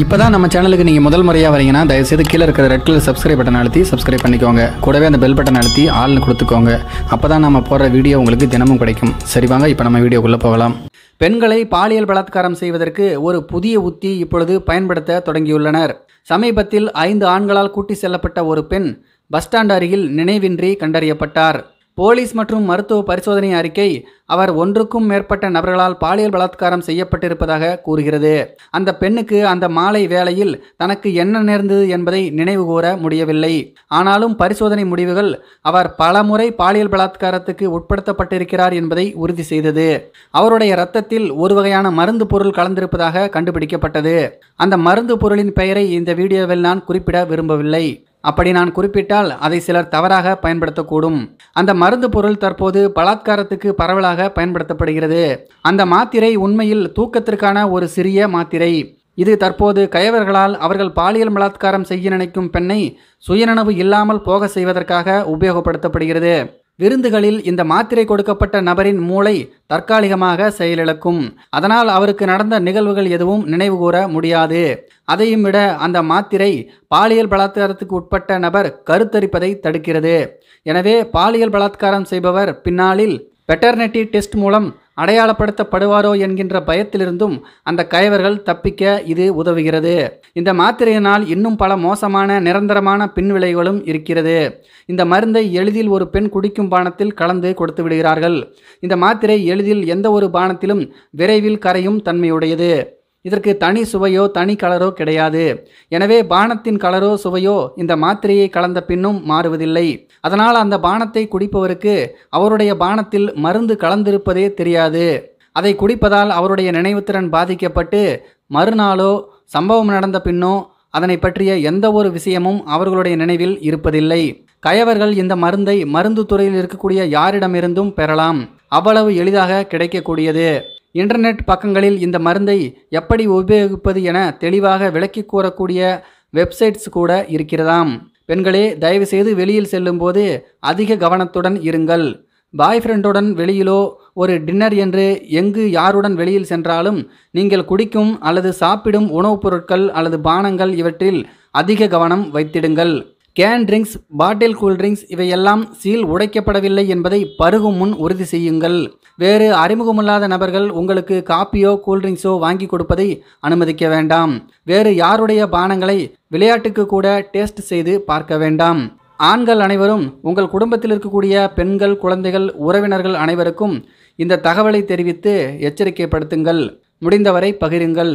இப்போ தான் நம்ம சேனலுக்கு நீங்கள் முதல் முறையாக வரீங்கன்னா தயவுசெய்து கீழே இருக்கிற ரெட் கலர் சப்ஸ்கிரைப் பட்டன் அழுத்தி சப்ஸ்கிரைப் பண்ணிக்கோங்க கூடவே அந்த பெல் பட்டன் அழுத்தி ஆள்னு கொடுத்துக்கோங்க அப்போ தான் நம்ம போடுற வீடியோ உங்களுக்கு தினமும் கிடைக்கும் சரி வாங்க இப்போ நம்ம வீடியோக்குள்ளே போகலாம் பெண்களை பாலியல் பலாத்காரம் செய்வதற்கு ஒரு புதிய உத்தி இப்பொழுது பயன்படுத்த தொடங்கியுள்ளனர் சமீபத்தில் ஐந்து ஆண்களால் கூட்டி செல்லப்பட்ட ஒரு பெண் பஸ் ஸ்டாண்ட் அருகில் நினைவின்றி கண்டறியப்பட்டார் போலீஸ் மற்றும் மருத்துவ பரிசோதனை அறிக்கை அவர் ஒன்றுக்கும் மேற்பட்ட நபர்களால் பாலியல் பலாத்காரம் செய்யப்பட்டிருப்பதாக கூறுகிறது அந்த பெண்ணுக்கு அந்த மாலை வேளையில் தனக்கு என்ன நேர்ந்தது என்பதை நினைவுகூர முடியவில்லை ஆனாலும் பரிசோதனை முடிவுகள் அவர் பலமுறை பாலியல் பலாத்காரத்துக்கு உட்படுத்தப்பட்டிருக்கிறார் என்பதை உறுதி செய்தது அவருடைய இரத்தத்தில் ஒரு வகையான மருந்து பொருள் கலந்திருப்பதாக கண்டுபிடிக்கப்பட்டது அந்த மருந்து பொருளின் பெயரை இந்த வீடியோவில் நான் குறிப்பிட விரும்பவில்லை அப்படி நான் குறிப்பிட்டால் அதை சிலர் தவறாக பயன்படுத்தக்கூடும் அந்த மருந்து பொருள் தற்போது பலாத்காரத்துக்கு பரவலாக பயன்படுத்தப்படுகிறது அந்த மாத்திரை உண்மையில் தூக்கத்திற்கான ஒரு சிறிய மாத்திரை இது தற்போது கயவர்களால் அவர்கள் பாலியல் பலாத்காரம் செய்ய நினைக்கும் பெண்ணை சுயநனவு இல்லாமல் போக செய்வதற்காக உபயோகப்படுத்தப்படுகிறது விருந்துகளில் இந்த மாத்திரை கொடுக்கப்பட்ட நபரின் மூளை தற்காலிகமாக செயலிழக்கும் அதனால் அவருக்கு நடந்த நிகழ்வுகள் எதுவும் நினைவுகூர முடியாது அதையும் விட அந்த மாத்திரை பாலியல் பலாத்காரத்துக்கு உட்பட்ட நபர் கருத்தரிப்பதை தடுக்கிறது எனவே பாலியல் பலாத்காரம் செய்பவர் பின்னாளில் பெட்டர்னிட்டி டெஸ்ட் மூலம் அடையாளப்படுத்தப்படுவாரோ என்கின்ற பயத்திலிருந்தும் அந்த கைவர்கள் தப்பிக்க இது உதவுகிறது இந்த மாத்திரையினால் இன்னும் பல மோசமான நிரந்தரமான பின்விளைவுகளும் இருக்கிறது இந்த மருந்தை எளிதில் ஒரு பெண் குடிக்கும் பானத்தில் கலந்து கொடுத்து விடுகிறார்கள் இந்த மாத்திரை எளிதில் எந்த ஒரு பானத்திலும் விரைவில் கரையும் தன்மையுடையது இதற்கு தனி சுவையோ தனி கலரோ கிடையாது எனவே பானத்தின் கலரோ சுவையோ இந்த மாத்திரையை கலந்த பின்னும் மாறுவதில்லை அதனால் அந்த பானத்தை குடிப்பவருக்கு அவருடைய பானத்தில் மருந்து கலந்திருப்பதே தெரியாது அதை குடிப்பதால் அவருடைய நினைவுத்திறன் பாதிக்கப்பட்டு மறுநாளோ சம்பவம் நடந்த பின்னோ அதனை பற்றிய எந்த ஒரு விஷயமும் அவர்களுடைய நினைவில் இருப்பதில்லை கயவர்கள் இந்த மருந்தை மருந்து துறையில் இருக்கக்கூடிய யாரிடமிருந்தும் பெறலாம் அவ்வளவு எளிதாக கிடைக்கக்கூடியது இன்டர்நெட் பக்கங்களில் இந்த மருந்தை எப்படி உபயோகிப்பது என தெளிவாக விளக்கி கூறக்கூடிய வெப்சைட்ஸ் கூட இருக்கிறதாம் பெண்களே தயவுசெய்து வெளியில் செல்லும்போது அதிக கவனத்துடன் இருங்கள் பாய் ஃப்ரெண்டுடன் வெளியிலோ ஒரு டின்னர் என்று எங்கு யாருடன் வெளியில் சென்றாலும் நீங்கள் குடிக்கும் அல்லது சாப்பிடும் உணவுப் பொருட்கள் அல்லது பானங்கள் இவற்றில் அதிக கவனம் வைத்திடுங்கள் can drinks bottle cool drinks இவையெல்லாம் சீல் உடைக்கப்படவில்லை என்பதை பருகும் முன் உறுதி செய்யுங்கள் வேறு அறிமுகமில்லாத நபர்கள் உங்களுக்கு காப்பியோ கூல்ட்ரிங்க்ஸோ வாங்கி கொடுப்பதை அனுமதிக்க வேண்டாம் வேறு யாருடைய பானங்களை விளையாட்டுக்கு கூட டேஸ்ட் செய்து பார்க்க வேண்டாம் ஆண்கள் அனைவரும் உங்கள் குடும்பத்தில் இருக்கக்கூடிய பெண்கள் குழந்தைகள் உறவினர்கள் அனைவருக்கும் இந்த தகவலை தெரிவித்து எச்சரிக்கைப்படுத்துங்கள் முடிந்தவரை பகிருங்கள்